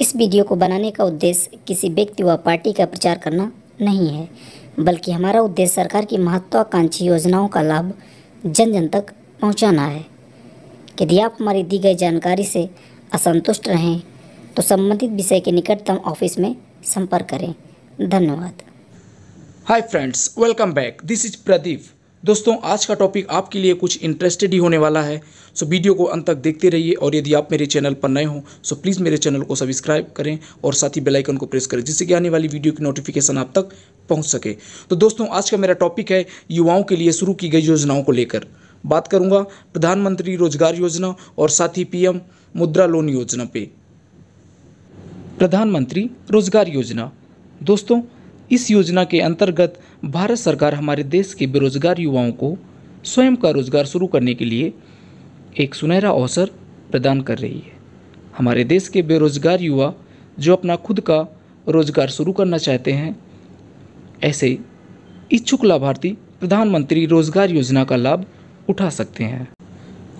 इस वीडियो को बनाने का उद्देश्य किसी व्यक्ति व पार्टी का प्रचार करना नहीं है बल्कि हमारा उद्देश्य सरकार की महत्वाकांक्षी योजनाओं का लाभ जन जन तक पहुंचाना है यदि आप हमारी दी गई जानकारी से असंतुष्ट रहें तो संबंधित विषय के निकटतम ऑफिस में संपर्क करें धन्यवाद hi friends welcome back this is Pradeep दोस्तों आज का टॉपिक आपके लिए कुछ इंटरेस्टेड ही होने वाला है सो वीडियो को अंत तक देखते रहिए और यदि आप मेरे चैनल पर नए हो सो प्लीज़ मेरे चैनल को सब्सक्राइब करें और साथ ही बेल आइकन को प्रेस करें जिससे कि आने वाली वीडियो की नोटिफिकेशन आप तक पहुंच सके तो दोस्तों आज का मेरा टॉपिक है युवाओं के लिए शुरू की गई योजनाओं को लेकर बात करूँगा प्रधानमंत्री रोजगार योजना और साथ ही पी मुद्रा लोन योजना पे प्रधानमंत्री रोजगार योजना दोस्तों इस योजना के अंतर्गत भारत सरकार हमारे देश के बेरोजगार युवाओं को स्वयं का रोजगार शुरू करने के लिए एक सुनहरा अवसर प्रदान कर रही है हमारे देश के बेरोजगार युवा जो अपना खुद का रोजगार शुरू करना चाहते हैं ऐसे इच्छुक लाभार्थी प्रधानमंत्री रोजगार योजना का लाभ उठा सकते हैं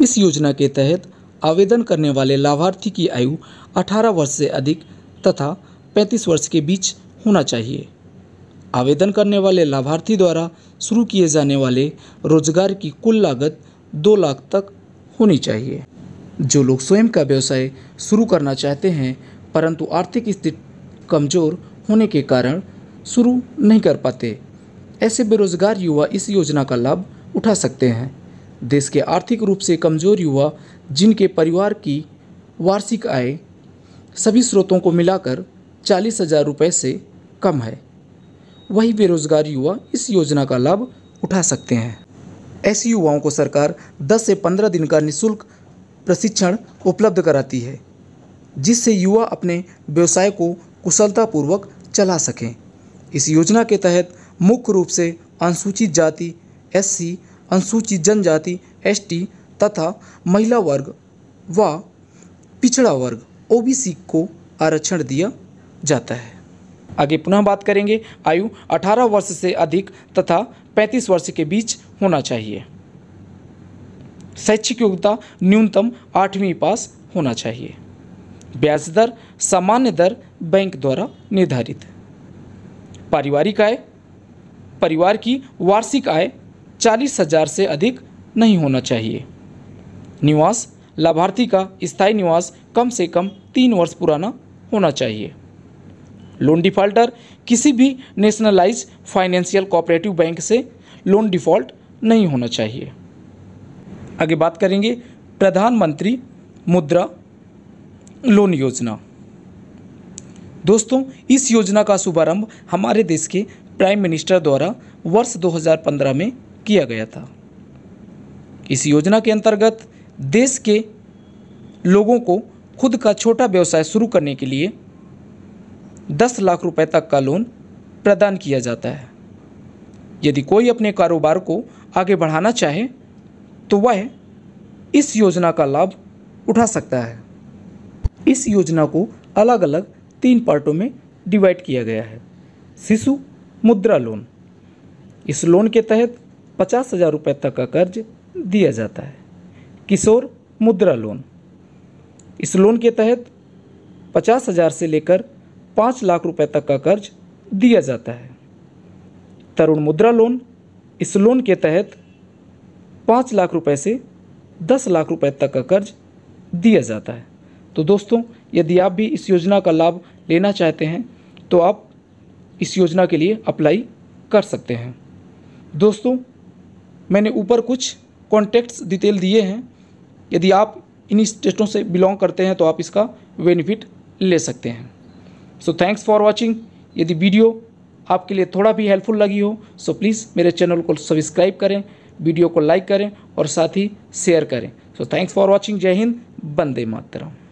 इस योजना के तहत आवेदन करने वाले लाभार्थी की आयु 18 वर्ष से अधिक तथा 35 वर्ष के बीच होना चाहिए आवेदन करने वाले लाभार्थी द्वारा शुरू किए जाने वाले रोजगार की कुल लागत दो लाख तक होनी चाहिए जो लोग स्वयं का व्यवसाय शुरू करना चाहते हैं परंतु आर्थिक स्थिति कमज़ोर होने के कारण शुरू नहीं कर पाते ऐसे बेरोजगार युवा इस योजना का लाभ उठा सकते हैं देश के आर्थिक रूप से कमज़ोर युवा जिनके परिवार की वार्षिक आय सभी स्रोतों को मिलाकर चालीस हज़ार रुपये से कम है वही बेरोजगार युवा इस योजना का लाभ उठा सकते हैं ऐसे युवाओं को सरकार 10 से 15 दिन का निशुल्क प्रशिक्षण उपलब्ध कराती है जिससे युवा अपने व्यवसाय को कुशलतापूर्वक चला सकें इस योजना के तहत मुख्य रूप से अनुसूचित जाति एससी, अनुसूचित जनजाति एसटी तथा महिला वर्ग व पिछड़ा वर्ग ओबीसी को आरक्षण दिया जाता है आगे पुनः बात करेंगे आयु 18 वर्ष से अधिक तथा 35 वर्ष के बीच होना चाहिए शैक्षिक योग्यता न्यूनतम आठवीं पास होना चाहिए ब्याज दर सामान्य दर बैंक द्वारा निर्धारित पारिवारिक आय परिवार की वार्षिक आय चालीस हजार से अधिक नहीं होना चाहिए निवास लाभार्थी का स्थायी निवास कम से कम तीन वर्ष पुराना होना चाहिए लोन डिफॉल्टर किसी भी नेशनलाइज फाइनेंशियल कोऑपरेटिव बैंक से लोन डिफ़ॉल्ट नहीं होना चाहिए आगे बात करेंगे प्रधानमंत्री मुद्रा लोन योजना दोस्तों इस योजना का शुभारंभ हमारे देश के प्राइम मिनिस्टर द्वारा वर्ष 2015 में किया गया था इस योजना के अंतर्गत देश के लोगों को खुद का छोटा व्यवसाय शुरू करने के लिए दस लाख रुपए तक का लोन प्रदान किया जाता है यदि कोई अपने कारोबार को आगे बढ़ाना चाहे तो वह इस योजना का लाभ उठा सकता है इस योजना को अलग अलग तीन पार्टों में डिवाइड किया गया है शिशु मुद्रा लोन इस लोन के तहत पचास हज़ार रुपये तक का कर्ज दिया जाता है किशोर मुद्रा लोन इस लोन के तहत पचास हज़ार से लेकर पाँच लाख रुपए तक का कर्ज दिया जाता है तरुण मुद्रा लोन इस लोन के तहत पाँच लाख रुपए से दस लाख रुपए तक का कर्ज दिया जाता है तो दोस्तों यदि आप भी इस योजना का लाभ लेना चाहते हैं तो आप इस योजना के लिए अप्लाई कर सकते हैं दोस्तों मैंने ऊपर कुछ कॉन्टैक्ट्स डिटेल दिए हैं यदि आप इन स्टेटों से बिलोंग करते हैं तो आप इसका बेनिफिट ले सकते हैं सो थैंक्स फॉर वॉचिंग यदि वीडियो आपके लिए थोड़ा भी हेल्पफुल लगी हो सो so प्लीज़ मेरे चैनल को सब्सक्राइब करें वीडियो को लाइक करें और साथ ही शेयर करें सो थैंक्स फॉर वॉचिंग जय हिंद बंदे मातरम